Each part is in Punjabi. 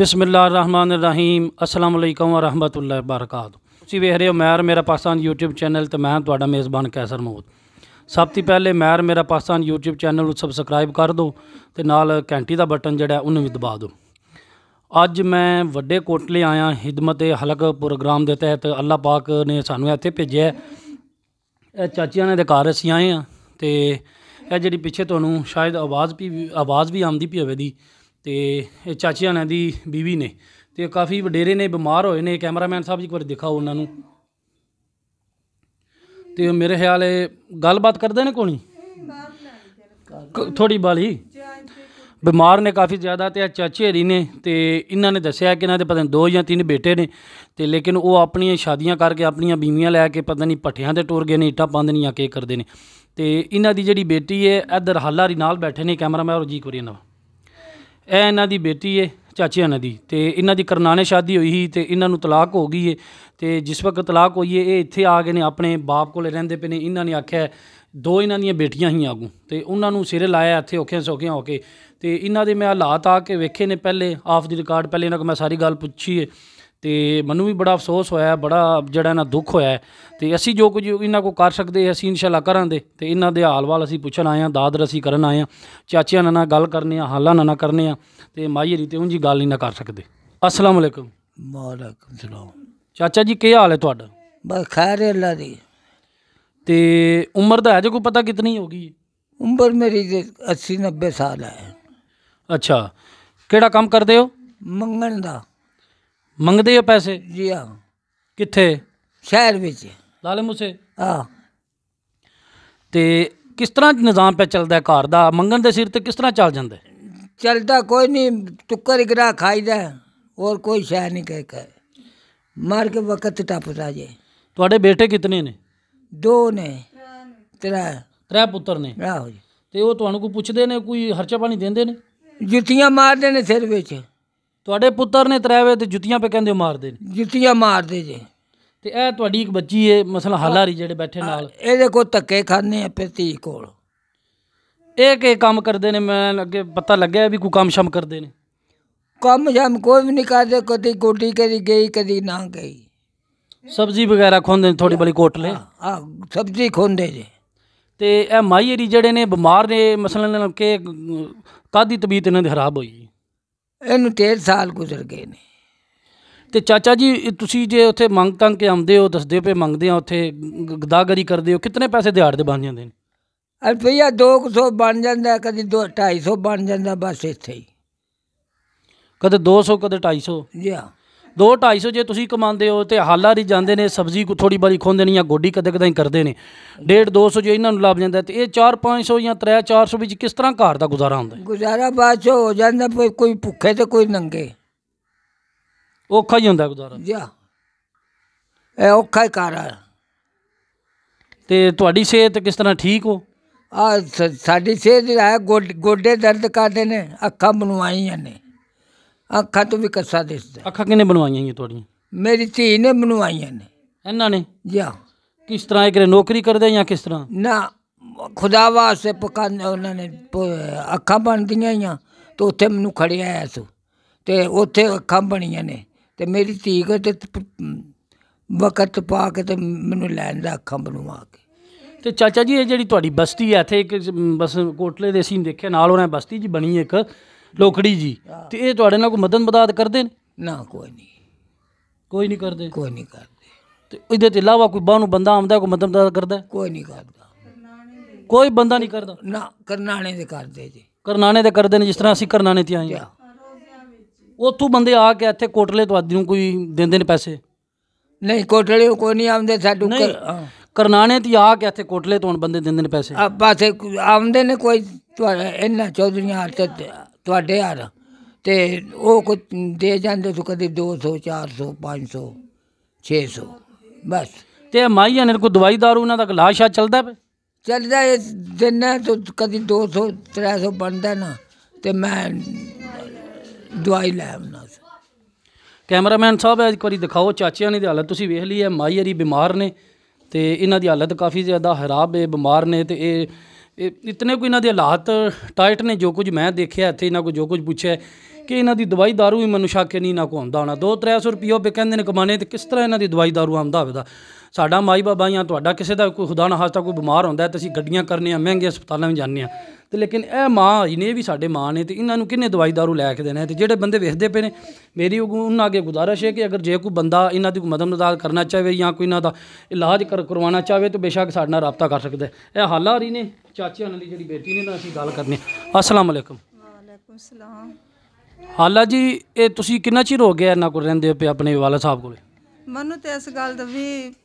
السلام ਅਸਲਾਮ ਅਲੈਕਮ اللہ ਬਰਕਾਤ ਤੁਸੀਂ ਵੇਖ ਰਹੇ ਹੋ ਮੈਰ ਮੇਰਾ ਪਾਕਿਸਤਾਨ YouTube ਚੈਨਲ ਤੇ ਮੈਂ ਤੁਹਾਡਾ ਮੇਜ਼ਬਾਨ ਕੈਸਰ ਮੋਦ ਸਭ ਤੋਂ ਪਹਿਲੇ ਮੈਰ ਮੇਰਾ ਪਾਕਿਸਤਾਨ YouTube ਚੈਨਲ ਨੂੰ ਸਬਸਕ੍ਰਾਈਬ ਕਰ ਦਿਓ ਤੇ ਨਾਲ ਘੰਟੀ ਦਾ ਬਟਨ ਜਿਹੜਾ ਉਹਨੂੰ ਵੀ ਦਬਾ ਦਿਓ ਅੱਜ ਮੈਂ ਵੱਡੇ ਕੋਟਲੇ ਆਇਆ ਹਿਦਮਤ ਹਲਕ ਪ੍ਰੋਗਰਾਮ ਦੇ ਤਹਿਤ ਅੱਲਾਹ ਪਾਕ ਨੇ ਸਾਨੂੰ ਇੱਥੇ ਭੇਜਿਆ ਇਹ ਚਾਚੀਆਂ ਨੇ ਦੇ ਘਰ ਅਸੀਂ ਆਏ ਆ ਤੇ ਇਹ ਜਿਹੜੀ ਪਿੱਛੇ ਤੁਹਾਨੂੰ ਸ਼ਾਇਦ ਆਵਾਜ਼ ਵੀ ਆਵਾਜ਼ ਵੀ ਆਉਂਦੀ ਪਈ ਹੋਵੇ ਦੀ ਤੇ ਇਹ ਚਾਚੀ ਹਣਾ ਦੀ ਬੀਵੀ ਨੇ ਤੇ ਕਾਫੀ ਵਡੇਰੇ ਨੇ ਬਿਮਾਰ ਹੋਏ ਨੇ ਕੈਮਰਾਮੈਨ ਸਾਹਿਬ ਜੀ ਇੱਕ ਵਾਰ ਦਿਖਾਓ ਉਹਨਾਂ ਨੂੰ ਤੇ ਮੇਰੇ ਖਿਆਲ ਇਹ ਗੱਲਬਾਤ ਕਰਦੇ ਨੇ ਕੋਣੀ ਥੋੜੀ ਬਾਲੀ ਬਿਮਾਰ ਨੇ ਕਾਫੀ ਜ਼ਿਆਦਾ ਤੇ ਚਾਚੇ ਰੀ ਨੇ ਤੇ ਇਹਨਾਂ ਨੇ ਦੱਸਿਆ ਕਿ ਇਹਨਾਂ ਦੇ ਪਤਾ ਨਹੀਂ ਦੋ ਜਾਂ ਤਿੰਨ ਬੇਟੇ ਨੇ ਤੇ ਲੇਕਿਨ ਉਹ ਆਪਣੀਆਂ ਸ਼ਾਦੀਆਂ ਕਰਕੇ ਆਪਣੀਆਂ ਬੀਵੀਆਂ ਲੈ ਕੇ ਪਤਾ ਨਹੀਂ ਪੱਠਿਆਂ ਤੇ ਟੁਰ ਗਏ ਨੇ ਇਟਾ ਪਾਉਂਦੇ ਨਹੀਂ ਆ ਕੇ ਕਰਦੇ ਨੇ ਤੇ ਇਹਨਾਂ ਦੀ ਜਿਹੜੀ ਬੇਟੀ ਹੈ ਇਧਰ ਰੀ ਨਾਲ ਬੈਠੇ ਨੇ ਕੈਮਰਾਮੈਨ ਔਰ ਜੀ ਕੋਰੀਆ ਇਹ ਇਹਨਾਂ ਦੀ ਬੇਟੀ ਏ ਚਾਚੀ ਇਹਨਾਂ ਦੀ ਤੇ ਇਹਨਾਂ ਦੀ ਕਰਨਾਣੇ ਸ਼ਾਦੀ ਹੋਈ ਸੀ ਤੇ ਇਹਨਾਂ ਨੂੰ ਤਲਾਕ ਹੋ ਗਈ ਏ ਤੇ ਜਿਸ ਵਕਤ ਤਲਾਕ ਹੋਈ ਏ ਇਹ ਇੱਥੇ ਆ ਗਏ ਨੇ ਆਪਣੇ ਬਾਪ ਕੋਲੇ ਰਹਿੰਦੇ ਪਏ ਨੇ ਇਹਨਾਂ ਨੇ ਆਖਿਆ ਦੋ ਇਹਨਾਂ ਦੀਆਂ ਬੇਟੀਆਂ ਹੀ ਆਗੂ ਤੇ ਉਹਨਾਂ ਨੂੰ ਸਿਰੇ ਲਾਇਆ ਇੱਥੇ ਔਖਿਆਂ ਸੌਖਿਆਂ ਹੋ ਕੇ ਤੇ ਇਹਨਾਂ ਦੇ ਮੈਂ ਹਾਲਾਤ ਆ ਕੇ ਵੇਖੇ ਨੇ ਪਹਿਲੇ ਆਫ ਦੀ ਰਿਕਾਰਡ ਪਹਿਲੇ ਇਹਨਾਂ ਕੋਲ ਮੈਂ ਸਾਰੀ ਗੱਲ ਪੁੱਛੀ ਏ ਤੇ ਮੈਨੂੰ ਵੀ ਬੜਾ ਅਫਸੋਸ ਹੋਇਆ ਬੜਾ ਜਿਹੜਾ ਨਾ ਦੁੱਖ ਹੋਇਆ ਤੇ ਅਸੀਂ ਜੋ ਕੁਝ ਇਹਨਾਂ ਕੋ ਕਰ ਸਕਦੇ ਅਸੀਂ ਇਨਸ਼ਾਅੱਲਾ ਕਰਾਂਗੇ ਤੇ ਇਹਨਾਂ ਦੇ ਹਾਲ ਵਾਲ ਅਸੀਂ ਪੁੱਛਣ ਆਏ ਆ ਦਾਦ ਰਸੀ ਕਰਨ ਆਏ ਆ ਚਾਚਿਆਂ ਨਾਲ ਗੱਲ ਕਰਨੇ ਆ ਹਾਲਾਂ ਨਾਲ ਕਰਨੇ ਆ ਤੇ ਮਾਈਰੀ ਤੇ ਉਂਝ ਗੱਲ ਨਹੀਂ ਨਾ ਕਰ ਸਕਦੇ ਅਸਲਾਮ ਅਲੈਕਮ ਵਾਲੇਕਮ ਸਲਾਮ ਚਾਚਾ ਜੀ ਕੀ ਹਾਲ ਹੈ ਤੁਹਾਡਾ ਬਸ ਖੈਰ ਹੈ ਅੱਲਾ ਦੀ ਤੇ ਉਮਰ ਦਾ ਹੈ ਜੇ ਕੋਈ ਪਤਾ ਕਿਤਨੀ ਹੋ ਗਈ ਉਮਰ ਮੇਰੀ 80 90 ਸਾਲ ਹੈ ਅੱਛਾ ਕਿਹੜਾ ਕੰਮ ਕਰਦੇ ਹੋ ਮੰਗਣ ਦਾ ਮੰਗਦੇ ਹੋ ਪੈਸੇ ਜੀ ਹਾਂ ਕਿੱਥੇ ਸ਼ਹਿਰ ਵਿੱਚ ਲਾਲੇ ਮੂਸੇ ਆ ਤੇ ਕਿਸ ਤਰ੍ਹਾਂ ਨਿਜ਼ਾਮ ਪੈ ਚੱਲਦਾ ਘਰ ਦਾ ਮੰਗਣ ਦੇ ਸਿਰ ਤੇ ਕਿਸ ਤਰ੍ਹਾਂ ਚੱਲ ਜਾਂਦਾ ਚੱਲਦਾ ਕੋਈ ਨਹੀਂ ਟੁੱਕਰ ਇਗਰਾ ਖਾਈਦਾ ਹੋਰ ਕੋਈ ਸ਼ਹਿ ਨਹੀਂ ਕਹਿ ਕੇ ਮਾਰ ਕੇ ਵਕਤ ਟੱਪਦਾ ਜੇ ਤੁਹਾਡੇ ਬੇਟੇ ਕਿਤਨੇ ਨੇ ਦੋ ਨੇ ਤੇਰਾ ਤਰੇ ਪੁੱਤਰ ਨੇ ਆਹੋ ਜੀ ਤੇ ਉਹ ਤੁਹਾਨੂੰ ਕੋਈ ਪੁੱਛਦੇ ਨੇ ਕੋਈ ਖਰਚਾ ਪਾਣੀ ਦਿੰਦੇ ਨੇ ਜੁੱਤੀਆਂ ਮਾਰਦੇ ਨੇ ਸਿਰ ਵਿੱਚ ਤੁਹਾਡੇ ਪੁੱਤਰ ਨੇ ਤਰਾਵੇ ਤੇ ਜੁੱਤੀਆਂ ਪੇ ਕਹਿੰਦੇ ਮਾਰਦੇ ਨੇ ਜੁੱਤੀਆਂ ਮਾਰਦੇ ਜੇ ਤੇ ਇਹ ਤੁਹਾਡੀ ਇੱਕ ਬੱਚੀ ਏ ਮਸਲ ਹਾਲਾਰੀ ਜਿਹੜੇ ਬੈਠੇ ਨਾਲ ਇਹਦੇ ਕੋ ਧੱਕੇ ਖਾਣੇ ਆ ਫਿਰ ਧੀ ਕੋਲ ਇਹ ਕੇ ਕੰਮ ਕਰਦੇ ਨੇ ਮੈਂ ਅੱਗੇ ਪਤਾ ਲੱਗਿਆ ਵੀ ਕੋਈ ਕੰਮ ਸ਼ਮ ਕਰਦੇ ਨੇ ਕੰਮ ਸ਼ਮ ਕੋਈ ਵੀ ਨਹੀਂ ਕਰਦੇ ਕਦੀ ਗੋਡੀ ਕਦੀ ਗਈ ਕਦੀ ਨਾ ਗਈ ਸਬਜ਼ੀ ਵਗੈਰਾ ਖੋਂਦੇ ਨੇ ਥੋੜੀ ਬਲੀ ਕੋਟਲੇ ਆ ਸਬਜ਼ੀ ਖੋਂਦੇ ਜੀ ਤੇ ਇਹ ਮਾਈਰੀ ਜਿਹੜੇ ਨੇ ਬਿਮਾਰ ਨੇ ਮਸਲਨ ਨਾਲ ਕਿ ਕਾਦੀ ਤਬੀਅਤ ਇਹਨਾਂ ਦੀ ਖਰਾਬ ਹੋਈ ਇਹਨੂੰ 13 ਸਾਲ ਗੁਜ਼ਰ ਗਏ ਨੇ ਤੇ ਚਾਚਾ ਜੀ ਤੁਸੀਂ ਜੇ ਉੱਥੇ ਮੰਗ ਤੰਗ ਕੇ ਆਉਂਦੇ ਹੋ ਦੱਸਦੇ ਹੋ ਪਏ ਮੰਗਦੇ ਆ ਉੱਥੇ ਗਦਾਗਰੀ ਕਰਦੇ ਹੋ ਕਿੰਨੇ ਪੈਸੇ ਦਿਹਾੜ ਦੇ ਬਣ ਜਾਂਦੇ ਨੇ ਰੁਪਈਆ 200 ਬਣ ਜਾਂਦਾ ਕਦੀ 2 250 ਬਣ ਜਾਂਦਾ ਬਸ ਇੱਥੇ ਹੀ ਕਦੇ 200 ਕਦੇ 250 ਜੀ ਹਾਂ 2 250 ਜੇ ਤੁਸੀਂ ਕਮਾਉਂਦੇ ਹੋ ਤੇ ਹਾਲਾ ਰੀ ਜਾਂਦੇ ਨੇ ਸਬਜ਼ੀ ਕੋ ਥੋੜੀ ਬਾਰੀ ਖੋਂਦੇ ਨੇ ਜਾਂ ਗੋਡੀ ਕਦੇ ਕਦੇ ਹੀ ਕਰਦੇ ਨੇ 1.5 200 ਜੇ ਇਹਨਾਂ ਨੂੰ ਲੱਭ ਜਾਂਦਾ ਤੇ ਇਹ 4 500 ਜਾਂ 3 400 ਵਿੱਚ ਕਿਸ ਤਰ੍ਹਾਂ ਘਰ ਦਾ ਗੁਜ਼ਾਰਾ ਹੁੰਦਾ ਗੁਜ਼ਾਰਾ ਬਾਅਦ ਹੋ ਜਾਂਦਾ ਕੋਈ ਭੁੱਖੇ ਤੇ ਕੋਈ ਨੰਗੇ ਔਖਾ ਹੀ ਹੁੰਦਾ ਗੁਜ਼ਾਰਾ ਜੀ ਇਹ ਔਖਾ ਹੀ ਕਰ ਤੇ ਤੁਹਾਡੀ ਸਿਹਤ ਕਿਸ ਤਰ੍ਹਾਂ ਠੀਕ ਹੋ ਆ ਸਾਡੀ ਸਿਹਤ ਹੈ ਗੋਡੇ ਦਰਦ ਕਰਦੇ ਨੇ ਅੱਖਾਂ ਬਣਵਾਈਆਂ ਨੇ ਅੱਖਾਂ ਤੋਂ ਵੀ ਕੱਸਾ ਦਿਸਦਾ ਅੱਖਾਂ ਕਿਨੇ ਬਣਵਾਈਆਂ ਹੀ ਤੁਹਾਡੀਆਂ ਮੇਰੀ ਧੀ ਨੇ ਬਣਵਾਈਆਂ ਨੇ ਇਹਨਾਂ ਨੇ ਜਾਂ ਕਿਸ ਤਰ੍ਹਾਂ ਇਹ ਕਰੇ ਨੌਕਰੀ ਕਰਦੇ ਜਾਂ ਕਿਸ ਤਰ੍ਹਾਂ ਨਾ ਖੁਦਾ ਵਾਸਤੇ ਪਕਾ ਉਹਨਾਂ ਨੇ ਅੱਖਾਂ ਬਣਦੀਆਂ ਆ ਤੇ ਉੱਥੇ ਮੈਨੂੰ ਖੜਿਆ ਆਇਆ ਸੋ ਤੇ ਉੱਥੇ ਅੱਖਾਂ ਬਣੀਆਂ ਨੇ ਤੇ ਮੇਰੀ ਧੀ ਕੋ ਤੇ ਵਕਤ ਪਾ ਕੇ ਤੇ ਮੈਨੂੰ ਲੈਣ ਦਾ ਅੱਖਾਂ ਬਣਵਾ ਕੇ ਤੇ ਚਾਚਾ ਜੀ ਇਹ ਜਿਹੜੀ ਤੁਹਾਡੀ ਬਸਤੀ ਹੈ ਇੱਥੇ ਇੱਕ ਬਸ ਕੋਟਲੇ ਦੇ ਸੀਨ ਦੇਖਿਆ ਨਾਲ ਉਹਨਾਂ ਬਸਤੀ ਜੀ ਬਣੀ ਇੱਕ ਲੋਕੜੀ ਜੀ ਤੇ ਇਹ ਤੁਹਾਡੇ ਨਾਲ ਕੋਈ ਮਦਦ ਮਦਦ ਕਰਦੇ ਨੇ ਨਾ ਕੋਈ ਨਹੀਂ ਕੋਈ ਨਹੀਂ ਕਰਦੇ ਕੋਈ ਨਹੀਂ ਕਰਦੇ ਤੇ ਇਹਦੇ ਤੇ ਇਲਾਵਾ ਕੋਈ ਬਾਹਰੋਂ ਬੰਦਾ ਆਉਂਦਾ ਕੋਈ ਮਦਦ ਮਦਦ ਕਰਦਾ ਕੋਈ ਨਹੀਂ ਕਰਦਾ ਕੋਈ ਬੰਦਾ ਨਹੀਂ ਕਰਦਾ ਨਾ ਕਰਨਾਣੇ ਦੇ ਕਰਦੇ ਜੀ ਕਰਨਾਣੇ ਦੇ ਕਰਦੇ ਨੇ ਜਿਸ ਤਰ੍ਹਾਂ ਅਸੀਂ ਕਰਨਾਣੇ ਤੇ ਆਏ ਆ ਉਥੋਂ ਬੰਦੇ ਆ ਕੇ ਇੱਥੇ ਕੋਟਲੇ ਤੁਹਾਡੀ ਨੂੰ ਕੋਈ ਦਿੰਦੇ ਨੇ ਪੈਸੇ ਨਹੀਂ ਕੋਟਲੇ ਕੋਈ ਨਹੀਂ ਆਉਂਦੇ ਸਾਡੂ ਕਰਨਾਣੇ ਤੇ ਆ ਕੇ ਇੱਥੇ ਕੋਟਲੇ ਤੋਂ ਬੰਦੇ ਦਿੰਦੇ ਨੇ ਪੈਸੇ ਆ ਪਾਸੇ ਆਉਂਦੇ ਨੇ ਕੋਈ ਤੁਹਾਡਾ ਇਹਨਾਂ ਚੌਧਰੀਆਂ ਹੱਥ ਤੁਹਾਡੇ ਹਰ ਤੇ ਉਹ ਕੋ ਦੇ ਜਾਂਦੇ ਤੂੰ ਕਦੇ 200 400 500 600 ਬਸ ਤੇ ਮਾਈਆਂ ਨੇ ਕੋ ਦਵਾਈ دارو ਉਹਨਾਂ ਦਾ ਗਲਾਸ਼ਾ ਚੱਲਦਾ ਪੇ ਚੱਲਦਾ ਇਸ ਦਿਨ ਤੋਂ ਕਦੀ 200 300 ਬਣਦਾ ਨਾ ਤੇ ਮੈਂ ਦਵਾਈ ਲੈ ਆਉਣਾ ਕੈਮਰਾਮੈਨ ਸਾਹਿਬ ਅੱਜ ਇੱਕ ਵਾਰੀ ਦਿਖਾਓ ਚਾਚਿਆਂ ਦੀ ਹਾਲਤ ਤੁਸੀਂ ਵੇਖ ਲਈ ਹੈ ਮਾਈ ਹਰੀ ਬਿਮਾਰ ਨੇ ਤੇ ਇਹਨਾਂ ਦੀ ਹਾਲਤ ਕਾਫੀ ਜ਼ਿਆਦਾ ਖਰਾਬ ਹੈ ਬਿਮਾਰ ਨੇ ਤੇ ਇਹ ਇਹ ਇਤਨੇ ਕੋਈ ਇਹਨਾਂ ਦੇ ਹਾਲਾਤ ਟਾਈਟ ਨੇ ਜੋ ਕੁਝ ਮੈਂ ਦੇਖਿਆ ਇੱਥੇ ਇਹਨਾਂ ਕੋ ਜੋ ਕੁਝ ਪੁੱਛਿਆ ਕਿ ਇਹਨਾਂ ਦੀ ਦਵਾਈ दारू ਵੀ ਮੈਨੂੰ ਸ਼ੱਕ ਨਹੀਂ ਨਾ ਕੋ ਹੁੰਦਾ ਹੋਣਾ 2-300 ਰੁਪਏ ਉਹ ਕਹਿੰਦੇ ਨੇ ਕਮਾਣੇ ਤੇ ਕਿਸ ਤਰ੍ਹਾਂ ਇਹਨਾਂ ਦੀ ਦਵਾਈ दारू ਆਉਂਦਾ ਹੋਵੇਗਾ ਸਾਡਾ ਮਾਈ ਬਾਬਾ ਜਾਂ ਤੁਹਾਡਾ ਕਿਸੇ ਦਾ ਕੋਈ ਖੁਦਾ ਨਾ ਹਾਸਤਾ ਕੋਈ ਬਿਮਾਰ ਹੁੰਦਾ ਤੇ ਅਸੀਂ ਗੱਡੀਆਂ ਕਰਨੇ ਆ ਮਹਿੰਗੇ ਹਸਪਤਾਲਾਂ ਵਿੱਚ ਜਾਂਦੇ ਆ ਤੇ ਲੇਕਿਨ ਇਹ ਮਾਂ ਇਹਨੇ ਵੀ ਸਾਡੇ ਮਾਂ ਨੇ ਤੇ ਇਹਨਾਂ ਨੂੰ ਕਿੰਨੇ ਦਵਾਈ दारू ਲੈ ਕੇ ਦੇਣਾ ਤੇ ਜਿਹੜੇ ਬੰਦੇ ਵੇਖਦੇ ਪਏ ਨੇ ਮੇਰੀ ਉਹਨਾਂ ਅੱਗੇ ਗੁਜ਼ਾਰਿਸ਼ ਹੈ ਕਿ ਅਗਰ ਜੇ ਕੋਈ ਬੰਦਾ ਇਹਨਾਂ ਦੀ ਮਦਦ ਮਦਦ ਕਰਨਾ ਚਾਹੇ ਜਾਂ ਕੋਈ ਇਹਨਾਂ ਦਾ ਇਲਾਜ ਕਰਵਾਉਣਾ ਚਾਹੇ ਤਾਂ ਬੇਸ਼ੱਕ ਸਾਡੇ ਨਾਲ ਰابطਾ ਕਰ ਸਕਦਾ ਇਹ ਹਾਲਾ ਰਹੀ ਨੇ ਚਾਚੀ ਉਹਨਾਂ ਦੀ ਜਿਹੜੀ ਬੇਟੀ ਨੇ ਨਾਲ ਅਸੀਂ ਗੱਲ ਕਰਨੀ ਅਸਲਾਮ ਅਲੈਕਮ ਸਲਾਮ ਹਾਲਾ ਜੀ ਇਹ ਤੁਸੀਂ ਕਿੰਨਾ ਚਿਰ ਹੋ ਗਿਆ ਇਹਨਾਂ ਕੋਲ ਰਹਿੰਦੇ ਹੋ ਪਿਆ ਆਪਣੇ ਵਾਲਾ ਸਾਹਿਬ ਕੋਲੇ ਮਨੂ ਤੇ ਇਸ ਗੱਲ ਦਾ ਵੀ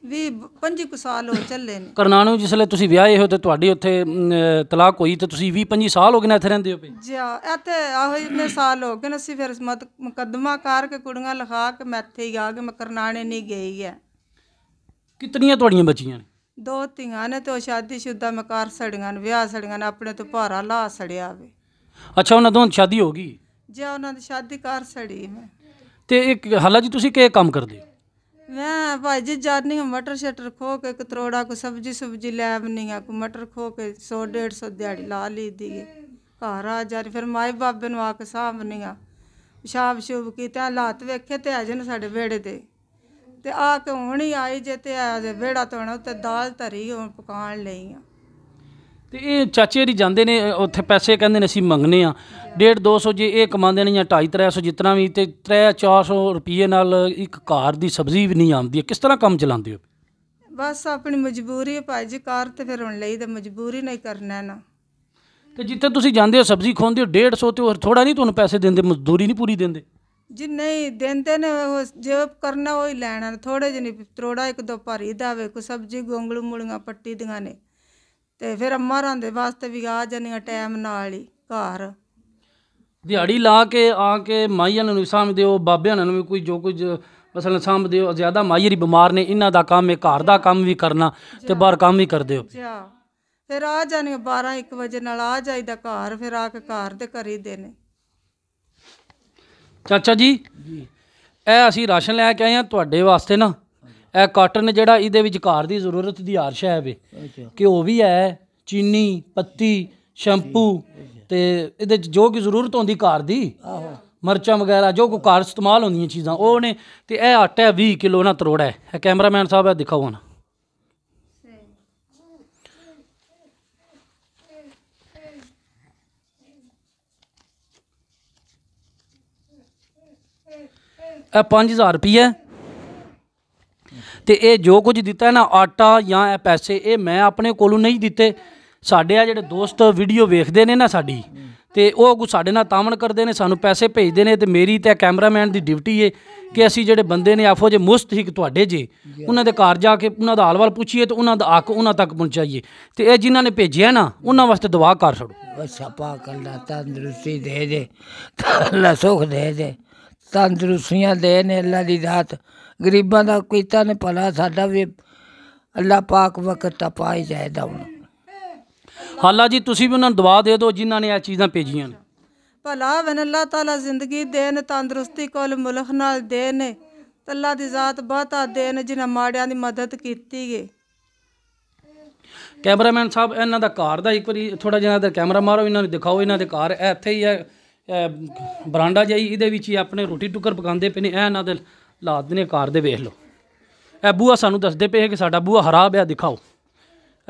ਵੀ 25 ਕੁ ਸਾਲ ਹੋ ਚੱਲੇ ਨੇ ਕਰਨਾਣੂ ਨੂੰ ਜਿਸਲੇ ਤੁਸੀਂ ਵਿਆਹੇ ਹੋ ਤੇ ਤੁਹਾਡੀ ਉੱਥੇ ਤਲਾਕ ਹੋਈ ਤੇ ਤੁਸੀਂ 20 25 ਸਾਲ ਹੋ ਗਏ ਨੇ ਇੱਥੇ ਰਹਿੰਦੇ ਹੋ ਪਏ ਜੀ ਹਾਂ, ਇੱਥੇ ਆਹੋ ਇੰਨੇ ਸਾਲ ਹੋ ਗਏ ਨੇ ਅਸੀਂ ਫਿਰ ਮਤ ਕਰ ਕਰਕੇ ਕੁੜੀਆਂ ਲਿਖਾ ਕੇ ਮੈਂ ਇੱਥੇ ਹੀ ਆ ਕੇ ਮੈਂ ਕਰਨਾਣੇ ਨਹੀਂ ਗਈ ਹੈ ਕਿਤਨੀਆਂ ਤੁਹਾਡੀਆਂ ਬੱਚੀਆਂ ਨੇ ਦੋ ਤੀਆਂ ਨੇ ਤੇ ਉਹ ਸ਼ਾਦੀ ਮੈਂ ਮਕਾਰ ਸੜੀਆਂ ਨੇ ਵਿਆਹ ਸੜੀਆਂ ਨੇ ਆਪਣੇ ਤੋਂ ਭਾਰਾ ਲਾ ਸੜਿਆ ਵੇ ਅੱਛਾ ਉਹਨਾਂ ਦੋਵਾਂ ਦੀ ਸ਼ਾਦੀ ਹੋ ਗਈ ਜੇ ਉਹਨਾਂ ਦੀ ਸ਼ਾਦੀ ਕਰ ਛੜੀ ਮੈਂ ਤੇ ਇੱਕ ਹਾਲਾ ਜੀ ਤੁਸੀਂ ਕੀ ਕੰਮ ਕਰਦੇ ਮੈਂ ਭਾਈ ਜੀ ਜਾਣੀ ਮਟਰ ਸ਼ਟਰ ਖੋ ਕੇ ਤਰੋੜਾ ਕੋ ਸਬਜੀ ਸੁਬਜੀ ਲੈ ਆਵਨੀ ਆ ਕੋ ਮਟਰ ਖੋ ਕੇ 100 150 ਦਿਹਾੜੀ ਲਾ ਲਈਦੀ ਏ ਘਰ ਆ ਜਾ ਫਿਰ ਮਾਈ ਬਾਬੇ ਨੂੰ ਆ ਕੇ ਸਾਹਮਣੇ ਆ ਪਿਸ਼ਾਬ ਸ਼ੂਬ ਕੀਤਾ ਹਾਲਾਤ ਵੇਖੇ ਤੇ ਅਜੇ ਸਾਡੇ ਵੇੜੇ ਦੇ ਤੇ ਆ ਕੇ ਹੁਣ ਹੀ ਆਈ ਜੇ ਤੇ ਆ ਵੇੜਾ ਵਿਹੜਾ ਤੋਣਾ ਤੇ ਦਾਲ ਧਰੀ ਹੁਣ ਪਕਾਉਣ ਲਈ ਆ ਤੇ ਇਹ ਚਾਚੇ ਜੀ ਜਾਂਦੇ ਨੇ ਉੱਥੇ ਪੈਸੇ ਕਹਿੰਦੇ ਨੇ ਅਸੀਂ ਮੰਗਨੇ ਆ 1.5 200 ਜੇ ਇਹ ਕਮਾਉਂਦੇ ਨੇ ਜਾਂ 2.5 300 ਜਿਤਨਾ ਵੀ ਤੇ 3 400 ਰੁਪਏ ਨਾਲ ਇੱਕ ਕਾਰ ਦੀ ਸਬਜ਼ੀ ਵੀ ਨਹੀਂ ਆਉਂਦੀ ਕਿਸ ਤਰ੍ਹਾਂ ਕੰਮ ਚਲਾਉਂਦੇ ਹੋ ਬਸ ਆਪਣੀ ਮਜਬੂਰੀ ਹੈ ਭਾਈ ਜੀ ਕਾਰ ਤੇ ਫਿਰ ਹੁਣ ਲਈ ਤੇ ਮਜਬੂਰੀ ਨਹੀਂ ਕਰਨਾ ਨਾ ਤੇ ਜਿੱਥੇ ਤੁਸੀਂ ਜਾਂਦੇ ਹੋ ਸਬਜ਼ੀ ਖੋਂਦੇ ਹੋ 150 ਤੇ ਹੋਰ ਥੋੜਾ ਨਹੀਂ ਤੁਹਾਨੂੰ ਪੈਸੇ ਦਿੰਦੇ ਮਜ਼ਦੂਰੀ ਨਹੀਂ ਪੂਰੀ ਦਿੰਦੇ ਜੀ ਨਹੀਂ ਦਿੰਦੇ ਨੇ ਉਹ ਜੇਬ ਕਰਨਾ ਉਹ ਹੀ ਲੈਣਾ ਥੋੜੇ ਜਿਹੇ ਨਹੀਂ ਤਰੋੜਾ ਇੱਕ ਦੋ ਭਾਰੀ ਦਾਵੇ ਕੋ ਸਬਜ਼ੀ ਗੋਂਗਲੂ ਮੂਲੀਆਂ ਪੱਟੀ ਦੀਆਂ ਨੇ ਤੇ ਫਿਰ ਅੰਮਾ ਰਾਂਦੇ ਵਾਸਤੇ ਵੀ ਆ ਜਾਂਦੀਆਂ ਟਾਈਮ ਨਾਲ ਹੀ ਘਰ ਦਿਹਾੜੀ ਲਾ ਕੇ ਆ ਕੇ ਮਾਈਆਂ ਨੂੰ ਵੀ ਸਾਂਭਦੇ ਹੋ ਬਾਬਿਆਂ ਨੂੰ ਵੀ ਕੋਈ ਜੋ ਕੁਝ ਮਸਲਨ ਸਾਂਭਦੇ ਹੋ ਜ਼ਿਆਦਾ ਮਾਈਰੀ ਬਿਮਾਰ ਨੇ ਇਹਨਾਂ ਦਾ ਕੰਮ ਹੈ ਘਰ ਦਾ ਕੰਮ ਵੀ ਕਰਨਾ ਤੇ ਬਾਹਰ ਕੰਮ ਵੀ ਕਰਦੇ ਹੋ ਫਿਰ ਆ ਜਾਂਦੀਆਂ 12 1 ਵਜੇ ਨਾਲ ਆ ਜਾਈਦਾ ਘਰ ਫਿਰ ਆ ਕੇ ਘਰ ਦੇ ਕਰੀਦੇ ਨੇ ਚਾਚਾ ਜੀ ਇਹ ਅਸੀਂ ਰਾਸ਼ਨ ਲੈ ਕੇ ਆਏ ਆ ਤੁਹਾਡੇ ਵਾਸਤੇ ਨਾ ਇਹ ਕਾਟਨ ਜਿਹੜਾ ਇਹਦੇ ਵਿੱਚ ਘਰ ਦੀ ਜ਼ਰੂਰਤ ਦੀ ਹਰ ਹੈ ਵੇ ਕਿ ਉਹ ਵੀ ਹੈ ਚੀਨੀ ਪੱਤੀ ਸ਼ੈਂਪੂ ਤੇ ਇਹਦੇ ਵਿੱਚ ਜੋ ਕੀ ਜ਼ਰੂਰਤ ਹੁੰਦੀ ਘਰ ਦੀ ਆਹੋ ਮਰਚਾਂ ਵਗੈਰਾ ਜੋ ਕੋ ਘਰ ਇਸਤੇਮਾਲ ਹੁੰਦੀਆਂ ਚੀਜ਼ਾਂ ਉਹ ਨੇ ਤੇ ਇਹ ਆਟਾ 20 ਕਿਲੋ ਨਾ ਤਰੋੜਾ ਹੈ ਇਹ ਕੈਮਰਾਮੈਨ ਸਾਹਿਬ ਇਹ ਦਿਖਾਓ ਨਾ ਇਹ 5000 ਰੁਪਏ ਤੇ ਇਹ ਜੋ ਕੁਝ ਦਿੱਤਾ ਨਾ ਆਟਾ ਜਾਂ ਇਹ ਪੈਸੇ ਇਹ ਮੈਂ ਆਪਣੇ ਕੋਲੋਂ ਨਹੀਂ ਦਿੱਤੇ ਸਾਡੇ ਆ ਜਿਹੜੇ ਦੋਸਤ ਵੀਡੀਓ ਵੇਖਦੇ ਨੇ ਨਾ ਸਾਡੀ ਤੇ ਉਹ ਸਾਡੇ ਨਾਲ ਤਾਮਣ ਕਰਦੇ ਨੇ ਸਾਨੂੰ ਪੈਸੇ ਭੇਜਦੇ ਨੇ ਤੇ ਮੇਰੀ ਤੇ ਕੈਮਰਾਮੈਨ ਦੀ ਡਿਊਟੀ ਏ ਕਿ ਅਸੀਂ ਜਿਹੜੇ ਬੰਦੇ ਨੇ ਆਫੋ ਜੇ ਮੁਸਤਹਿਕ ਤੁਹਾਡੇ ਜੇ ਉਹਨਾਂ ਦੇ ਘਰ ਜਾ ਕੇ ਉਹਨਾਂ ਦਾ ਹਾਲ-ਵਾਲ ਪੁੱਛੀਏ ਤੇ ਉਹਨਾਂ ਦਾ ਹੱਕ ਉਹਨਾਂ ਤੱਕ ਪਹੁੰਚਾਈਏ ਤੇ ਇਹ ਜਿਨ੍ਹਾਂ ਨੇ ਭੇਜਿਆ ਨਾ ਉਹਨਾਂ ਵਾਸਤੇ ਦੁਆ ਕਰ ਛੜੋ ਅੱਛਾ ਪਾਕ ਅੱਲਾ ਤੰਦਰੁਸਤੀ ਦੇ ਦੇ ਅੱਲਾ ਸੁਖ ਦੇ ਦੇ ਤੰਦਰੁਸਤੀਆਂ ਦੇ ਨੇ ਅੱਲਾ ਦੀ ਦਾਤ ਗਰੀਬਾਂ ਦਾ ਕੀਤਾ ਨੇ ਭਲਾ ਸਾਡਾ ਵੀ ਅੱਲਾ ਪਾਕ ਵਕਤ ਤਾਂ ਪਾ ਹੀ ਜਾਏਦਾ ਹੁਣ ਹਾਲਾ ਜੀ ਤੁਸੀਂ ਵੀ ਉਹਨਾਂ ਨੂੰ ਦੁਆ ਦੇ ਦਿਓ ਜਿਨ੍ਹਾਂ ਨੇ ਇਹ ਚੀਜ਼ਾਂ ਭੇਜੀਆਂ ਨੇ ਭਲਾ ਵਨ ਅੱਲਾ ਤਾਲਾ ਜ਼ਿੰਦਗੀ ਦੇਣ ਤੰਦਰੁਸਤੀ ਕੋਲ ਮੁਲਖ ਨਾਲ ਦੇਣ ਨੇ ਅੱਲਾ ਦੀ ਜ਼ਾਤ ਬਾਤਾ ਦੇਣ ਜਿਨ੍ਹਾਂ ਮਾੜਿਆਂ ਦੀ ਮਦਦ ਕੀਤੀ ਗੇ ਕੈਮਰਾਮੈਨ ਸਾਹਿਬ ਇਹਨਾਂ ਦਾ ਘਰ ਦਾ ਇੱਕ ਵਾਰੀ ਥੋੜਾ ਜਿਹਾ ਇਹਨਾਂ ਕੈਮਰਾ ਮਾਰੋ ਇਹਨਾਂ ਨੂੰ ਦਿਖਾਓ ਇਹਨਾਂ ਦੇ ਘਰ ਇੱਥੇ ਹੀ ਹੈ ਬਰਾਂਡਾ ਜਾਈ ਇਹਦੇ ਵਿੱਚ ਹੀ ਆਪਣੇ ਰੋਟੀ ਟੁੱਕਰ ਪਕਾਉਂਦੇ ਪਏ ਨੇ ਇਹ ਨਾ ਦੇ ਲਾ ਨੇ ਕਾਰ ਦੇ ਵੇਖ ਲਓ ਇਹ ਬੂਆ ਸਾਨੂੰ ਦੱਸਦੇ ਪਏ ਕਿ ਸਾਡਾ ਬੂਆ ਖਰਾਬ ਆ ਦਿਖਾਓ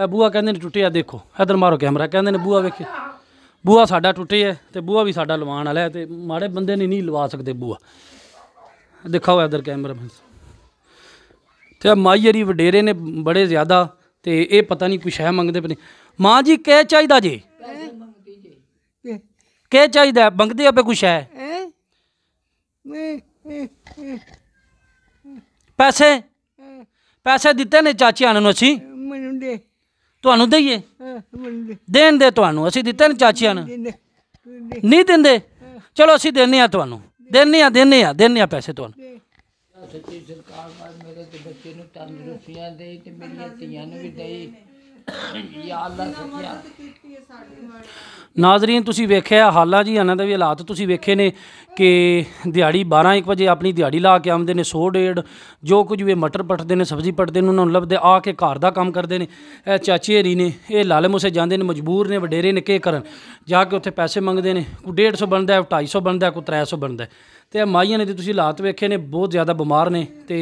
ਇਹ ਬੂਆ ਕਹਿੰਦੇ ਨੇ ਟੁੱਟਿਆ ਦੇਖੋ ਇਧਰ ਮਾਰੋ ਕੈਮਰਾ ਕਹਿੰਦੇ ਨੇ ਬੂਆ ਵੇਖੇ ਬੂਆ ਸਾਡਾ ਟੁੱਟਿਆ ਤੇ ਬੂਆ ਵੀ ਸਾਡਾ ਲਵਾਉਣ ਵਾਲਾ ਤੇ ਮਾੜੇ ਬੰਦੇ ਨੇ ਨਹੀਂ ਲਵਾ ਸਕਦੇ ਬੂਆ ਦਿਖਾਓ ਇਧਰ ਕੈਮਰਾ ਤੇ ਮਾਈਰੀ ਵਡੇਰੇ ਨੇ ਬੜੇ ਜ਼ਿਆਦਾ ਤੇ ਇਹ ਪਤਾ ਨਹੀਂ ਕੁਛ ਹੈ ਮੰਗਦੇ ਪਏ ਮਾਂ ਜੀ ਕਹਿ ਚਾਹੀਦਾ ਜੀ ਕੀ ਚਾਹੀਦਾ ਬੰਗਦੇ ਆਪੇ ਕੁਛ ਹੈ ਪੈਸੇ ਪੈਸੇ ਦਿੱਤੇ ਨੇ ਆਣ ਨੂੰ ਅਸੀਂ ਮੈਨੂੰ ਦੇ ਤੁਹਾਨੂੰ ਦਈਏ ਦੇ ਦੇਣ ਦੇ ਤੁਹਾਨੂੰ ਅਸੀਂ ਦਿੱਤੇ ਨੇ ਚਾਚਿਆਂ ਨੂੰ ਨਹੀਂ ਦਿੰਦੇ ਚਲੋ ਅਸੀਂ ਦੇਣੇ ਆ ਤੁਹਾਨੂੰ ਦੇਣੇ ਆ ਦੇਣੇ ਆ ਦੇਣੇ ਆ ਪੈਸੇ ਤੁਹਾਨੂੰ ਸੱਚੀ ਸਰਕਾਰ ਬਾਦ ਮੇਰੇ ਤੇ ਬੱਚੇ ਨੂੰ ਤੰਦਰੁਸਤੀਆਂ ਦੇ ਤੇ ਮੇਰੀਆਂ ਧੀਆਂ ਨੂੰ ਵੀ ਦੇਈ ਨਾਜ਼ਰੀਨ ਤੁਸੀਂ ਵੇਖਿਆ ਹਾਲਾ ਜੀ ਇਹਨਾਂ ਦਾ ਵੀ ਹਾਲਾਤ ਤੁਸੀਂ ਵੇਖੇ ਨੇ ਕਿ ਦਿਹਾੜੀ 12 1 ਵਜੇ ਆਪਣੀ ਦਿਹਾੜੀ ਲਾ ਕੇ ਆਉਂਦੇ ਨੇ 100 ਡੇਢ ਜੋ ਕੁਝ ਵੀ ਮਟਰ ਪਟਦੇ ਨੇ ਸਬਜ਼ੀ ਪਟਦੇ ਨੇ ਉਹਨਾਂ ਨੂੰ ਲੱਭਦੇ ਆ ਕੇ ਘਰ ਦਾ ਕੰਮ ਕਰਦੇ ਨੇ ਇਹ ਚਾਚੀ ਹਰੀ ਨੇ ਇਹ ਲਾਲਮ ਉਸੇ ਜਾਂਦੇ ਨੇ ਮਜਬੂਰ ਨੇ ਵਡੇਰੇ ਨੇ ਕੀ ਕਰਨ ਜਾ ਕੇ ਉੱਥੇ ਪੈਸੇ ਮੰਗਦੇ ਨੇ ਕੋਈ 150 ਬਣਦਾ ਹੈ 250 ਬਣਦਾ ਕੋਈ 300 ਬਣਦਾ ਤੇ ਇਹ ਮਾਈਆਂ ਨੇ ਤੁਸੀਂ ਹਾਲਾਤ ਵੇਖੇ ਨੇ ਬਹੁਤ ਜ਼ਿਆਦਾ ਬਿਮਾਰ ਨੇ ਤੇ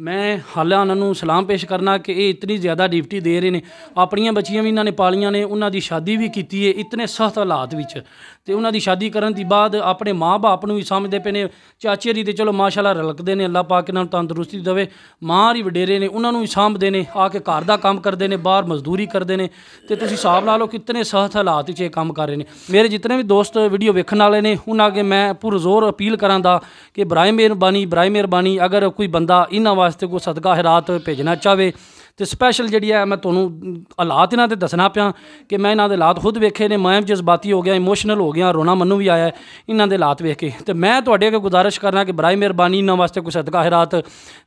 ਮੈਂ ਹਾਲਾਂ ਉਹਨਾਂ ਨੂੰ ਸਲਾਮ ਪੇਸ਼ ਕਰਨਾ ਕਿ ਇਹ ਇਤਨੀ ਜ਼ਿਆਦਾ ਡਿਊਟੀ ਦੇ ਰਹੇ ਨੇ ਆਪਣੀਆਂ ਬੱਚੀਆਂ ਵੀ ਇਹਨਾਂ ਨੇ ਪਾਲੀਆਂ ਨੇ ਉਹਨਾਂ ਦੀ ਸ਼ਾਦੀ ਵੀ ਕੀਤੀ ਹੈ ਇਤਨੇ ਸਖਤ ਹਾਲਾਤ ਵਿੱਚ ਤੇ ਉਹਨਾਂ ਦੀ ਸ਼ਾਦੀ ਕਰਨ ਦੀ ਬਾਅਦ ਆਪਣੇ ਮਾਂ-ਬਾਪ ਨੂੰ ਵੀ ਸਮਝਦੇ ਪਏ ਨੇ ਚਾਚੇ ਦੀ ਤੇ ਚਲੋ ਮਾਸ਼ਾਅੱਲਾ ਰਲਕਦੇ ਨੇ ਅੱਲਾਹ ਪਾਕ ਇਹਨਾਂ ਨੂੰ ਤੰਦਰੁਸਤੀ ਦੇਵੇ ਮਾਂ ਹੀ ਵਡੇਰੇ ਨੇ ਉਹਨਾਂ ਨੂੰ ਵੀ ਸਮਝਦੇ ਨੇ ਆ ਕੇ ਘਰ ਦਾ ਕੰਮ ਕਰਦੇ ਨੇ ਬਾਹਰ ਮਜ਼ਦੂਰੀ ਕਰਦੇ ਨੇ ਤੇ ਤੁਸੀਂ ਹਿਸਾਬ ਲਾ ਲਓ ਕਿੰਨੇ ਸਖਤ ਹਾਲਾਤ ਵਿੱਚ ਇਹ ਕੰਮ ਕਰ ਰਹੇ ਨੇ ਮੇਰੇ ਜਿੰਨੇ ਵੀ ਦੋਸਤ ਵੀਡੀਓ ਵੇਖਣ ਵਾਲੇ ਨੇ ਉਹਨਾਂ ਅੱਗੇ ਮੈਂ ਪੂਰ ਜ਼ੋਰ ਅਪੀਲ ਕਰਾਂਦਾ ਕਿ ਬਰਾਏ ਮਿਹਰਬਾਨੀ ਬਰਾਏ ਮਿਹਰਬਾਨੀ ਅਗਰ ਕੋਈ ਬੰਦਾ ਇਹਨਾਂ ਵਾਸਤੇ ਕੋ ਸਦਕਾ ਹਰਾਤ ਭੇਜਣਾ ਚਾਵੇ ਤੇ ਸਪੈਸ਼ਲ ਜਿਹੜੀ ਹੈ ਮੈਂ ਤੁਹਾਨੂੰ ਹਾਲਾਤ ਇਹਨਾਂ ਦੇ ਦੱਸਣਾ ਪਿਆ ਕਿ ਮੈਂ ਇਹਨਾਂ ਦੇ ਹਾਲਾਤ ਖੁਦ ਵੇਖੇ ਨੇ ਮੈਂ ਜਜ਼ਬਾਤੀ ਹੋ ਗਿਆ ਇਮੋਸ਼ਨਲ ਹੋ ਗਿਆ ਰੋਣਾ ਮੰਨੂ ਵੀ ਆਇਆ ਇਹਨਾਂ ਦੇ ਹਾਲਾਤ ਵੇਖ ਕੇ ਤੇ ਮੈਂ ਤੁਹਾਡੇ ਅੱਗੇ ਗੁਜ਼ਾਰਿਸ਼ ਕਰਨਾ ਕਿ ਬੜਾਈ ਮਿਹਰਬਾਨੀ ਇਹਨਾਂ ਵਾਸਤੇ ਕੋਈ ਸਦਕਾ ਹਰਾਤ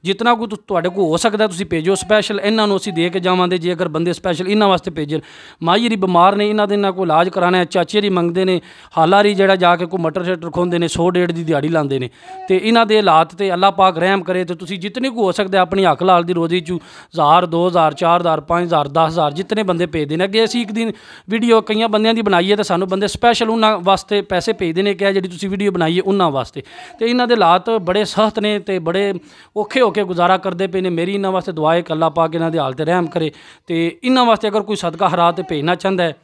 ਜਿੰਨਾ ਕੋ ਤੁਹਾਡੇ ਕੋ ਹੋ ਸਕਦਾ ਤੁਸੀਂ ਭੇਜੋ ਸਪੈਸ਼ਲ ਇਹਨਾਂ ਨੂੰ ਅਸੀਂ ਦੇ ਕੇ ਜਾਵਾਂਗੇ ਜੇ ਅਗਰ ਬੰਦੇ ਸਪੈਸ਼ਲ ਇਹਨਾਂ ਵਾਸਤੇ ਭੇਜੇ ਮਾਈ ਬਿਮਾਰ ਨੇ ਇਹਨਾਂ ਦੇ ਨਾਲ ਕੋ ਇਲਾਜ ਕਰਾਣਾ ਹੈ ਚਾਚੇ ਰੀ ਮੰਗਦੇ ਨੇ ਹਾਲਾਰੀ ਜਿਹੜਾ ਜਾ ਕੇ ਕੋ ਮਟਰ ਸ਼ਟਰ ਖੋਂਦੇ ਨੇ 100 ਡੇਢ ਦੀ ਦਿਹਾੜੀ ਲਾਉਂਦੇ ਨੇ ਤੇ ਇਹਨਾਂ ਦੇ ਹਾਲਾਤ ਤੇ ਅੱਲਾਹ ਪਾਕ ਰਹਿਮ ਕਰੇ ਤੇ ਤੁਸੀਂ ਜਿੰਨੇ ਕੋ ਹੋ ਸਕਦਾ ਆਪਣੀ ਹੱਕ ਲਾਲ ਦੀ ਰੋਜ਼ੀ ਚ ਜ਼ਾਹਰ 2000 4000 5000 10000 ਜਿੰਨੇ ਬੰਦੇ ਭੇਜਦੇ ਨੇ ਅੱਗੇ ਅਸੀਂ ਇੱਕ ਦਿਨ ਵੀਡੀਓ ਕਈਆਂ ਬੰਦਿਆਂ ਦੀ ਬਣਾਈ ਹੈ ਤੇ ਸਾਨੂੰ ਬੰਦੇ ਸਪੈਸ਼ਲ ਉਹਨਾਂ ਵਾਸਤੇ ਪੈਸੇ ਭੇਜਦੇ ਨੇ ਕਿ ਜਿਹੜੀ ਤੁਸੀਂ ਵੀਡੀਓ ਬਣਾਈ ਹੈ ਉਹਨਾਂ ਵਾਸਤੇ ਤੇ ਇਹਨਾਂ ਦੇ ਹਾਲਾਤ ਬੜੇ ਸਖਤ ਨੇ ਤੇ ਬੜੇ ਔਖੇ ਹੋ ਕੇ ਗੁਜ਼ਾਰਾ ਕਰਦੇ ਪਏ ਨੇ ਮੇਰੀ ਇਹਨਾਂ ਵਾਸਤੇ ਦੁਆਏ ਕੱਲਾ ਪਾ ਕੇ ਇਹਨਾਂ ਦੇ ਹਾਲਤ ਰਹਿਮ ਕਰੇ ਤੇ ਇਹਨਾਂ ਵਾਸਤੇ ਅਗਰ ਕੋਈ ਸਦਕਾ ਹਰਾਤ ਭੇਜਣਾ ਚਾਹੁੰਦਾ ਹੈ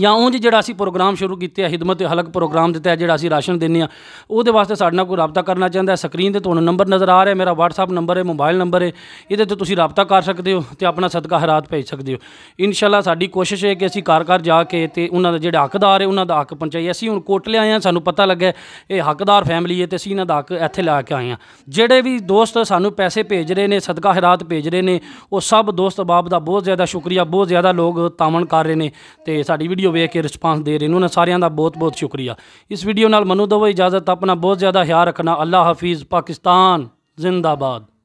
ਜਾਂ ਉਂਝ ਜਿਹੜਾ ਅਸੀਂ ਪ੍ਰੋਗਰਾਮ ਸ਼ੁਰੂ ਕੀਤੇ ਆ ਖਿਦਮਤ ਹਲਕ ਪ੍ਰੋਗਰਾਮ ਦਿੱਤਾ ਜਿਹੜਾ ਅਸੀਂ ਰਾਸ਼ਨ ਦਿੰਨੇ ਆ ਉਹਦੇ ਵਾਸਤੇ ਸਾਡੇ ਨਾਲ ਕੋਈ ਰਾਬਤਾ ਕਰਨਾ ਚਾਹੁੰਦਾ ਹੈ ਸਕਰੀਨ ਤੇ ਤੁਹਾਨੂੰ ਨੰਬਰ ਨਜ਼ਰ ਆ ਰਿਹਾ ਮੇਰਾ WhatsApp ਨੰਬਰ ਹੈ ਮੋਬਾਈਲ ਨੰਬਰ ਹੈ ਇਹਦੇ ਤੇ ਤੁਸੀਂ ਰਾਬਤਾ ਕਰ ਸਕਦੇ ਹੋ ਤੇ ਆਪਣਾ ਸਦਕਾ ਹਰਾਤ ਭੇਜ ਸਕਦੇ ਹੋ ਇਨਸ਼ਾਅੱਲਾ ਸਾਡੀ ਕੋਸ਼ਿਸ਼ ਹੈ ਕਿ ਅਸੀਂ ਘਰ-ਘਰ ਜਾ ਕੇ ਤੇ ਉਹਨਾਂ ਦਾ ਜਿਹੜਾ ਹੱਕਦਾਰ ਹੈ ਉਹਨਾਂ ਦਾ ਹੱਕ ਪਹੁੰਚਾਈ ਅਸੀਂ ਹੁਣ ਕੋਟਲੇ ਆਏ ਆ ਸਾਨੂੰ ਪਤਾ ਲੱਗਾ ਇਹ ਹੱਕਦਾਰ ਫੈਮਿਲੀ ਹੈ ਤੇ ਅਸੀਂ ਇਹਨਾਂ ਦਾ ਹੱਕ ਇੱਥੇ ਲਾ ਕੇ ਆਏ ਆ ਜਿਹੜੇ ਵੀ ਦੋਸਤ ਸਾਨੂੰ ਪੈਸੇ ਭੇਜ ਰਹੇ ਨੇ ਸਦਕਾ ਹਰਾਤ ਭੇਜ ਰਹੇ ਨੇ ਉਹ ਸਭ ਦੋਸਤ ਬਾਬ ਦਾ ਬਹੁਤ ਜ਼ਿਆਦਾ ਸ਼ੁਕਰੀਆ ਬਹੁਤ ਜ਼ਿਆਦਾ ਲੋਕ ਤਾਮਨ ਕਰ ਰਹੇ ਨੇ ਤੇ ਸਾਡੀ ਵੀਡੀਓ ਵੇਖ ਕੇ ਰਿਸਪਾਂਸ ਦੇ ਰਹੇ ਨੇ ਉਹਨਾਂ ਸਾਰਿਆਂ ਦਾ ਬਹੁਤ-ਬਹੁਤ ਸ਼ੁਕਰੀਆ ਇਸ ਵੀਡੀਓ ਨਾਲ ਮਨੂ ਦਵੋ ਇਜਾਜ਼ਤ ਆਪਣਾ ਬਹੁਤ ਜ਼ਿਆਦਾ ਖਿਆਲ ਰੱਖਣਾ ਅੱਲਾ ਹਾਫਿਜ਼ ਪਾਕਿਸਤਾਨ ਜ਼ਿੰਦਾਬਾਦ